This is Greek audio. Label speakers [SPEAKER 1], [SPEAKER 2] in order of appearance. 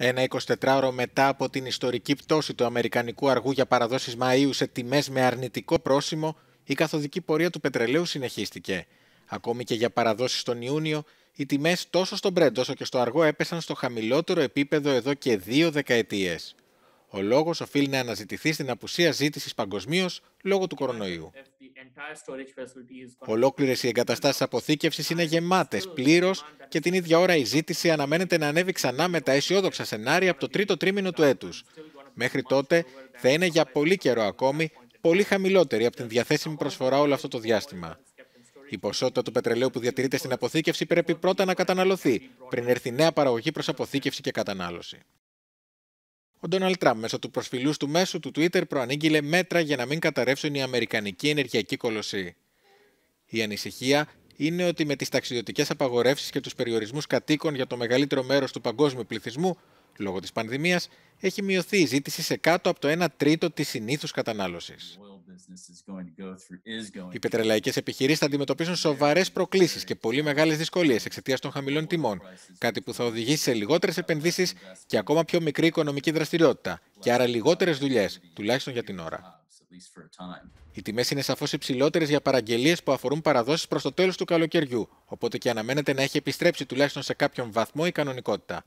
[SPEAKER 1] Ένα 24ωρο μετά από την ιστορική πτώση του Αμερικανικού αργού για παραδόσεις Μαΐου σε τιμές με αρνητικό πρόσημο, η καθοδική πορεία του πετρελαίου συνεχίστηκε. Ακόμη και για παραδόσεις τον Ιούνιο, οι τιμές τόσο στον Brent όσο και στο αργό έπεσαν στο χαμηλότερο επίπεδο εδώ και δύο δεκαετίες. Ο λόγος οφείλει να αναζητηθεί στην απουσία ζήτησης παγκοσμίως λόγω του κορονοϊού. Ολόκληρες οι εγκαταστάσεις αποθήκευσης είναι γεμάτες πλήρως και την ίδια ώρα η ζήτηση αναμένεται να ανέβει ξανά με τα αισιόδοξα σενάρια από το τρίτο τρίμηνο του έτους. Μέχρι τότε θα είναι για πολύ καιρό ακόμη πολύ χαμηλότερη από την διαθέσιμη προσφορά όλο αυτό το διάστημα. Η ποσότητα του πετρελαίου που διατηρείται στην αποθήκευση πρέπει πρώτα να καταναλωθεί, πριν έρθει νέα παραγωγή προς αποθήκευση και κατανάλωση. Ο Ντόναλτ Τραμπ, μέσω του προσφυλούς του μέσου του Twitter, προανήγγειλε μέτρα για να μην καταρρεύσουν οι Αμερικανικοί ενεργειακοί κολοσσοί. Η ανησυχία είναι ότι με τις ταξιδιωτικές απαγορεύσεις και τους περιορισμούς κατοίκων για το μεγαλύτερο μέρος του παγκόσμιου πληθυσμού, λόγω της πανδημίας, έχει μειωθεί η ζήτηση σε κάτω από το 1 τρίτο της συνήθους κατανάλωσης. Οι πετρελαϊκές επιχειρήσεις θα αντιμετωπίσουν σοβαρές προκλήσεις και πολύ μεγάλες δυσκολίες εξαιτίας των χαμηλών τιμών, κάτι που θα οδηγήσει σε λιγότερες επενδύσεις και ακόμα πιο μικρή οικονομική δραστηριότητα, και άρα λιγότερες δουλειές, τουλάχιστον για την ώρα. Οι τιμές είναι σαφώς υψηλότερες για παραγγελίες που αφορούν παραδόσεις προς το τέλος του καλοκαιριού, οπότε και αναμένεται να έχει επιστρέψει τουλάχιστον σε κάποιον βαθμό η κανονικότητα.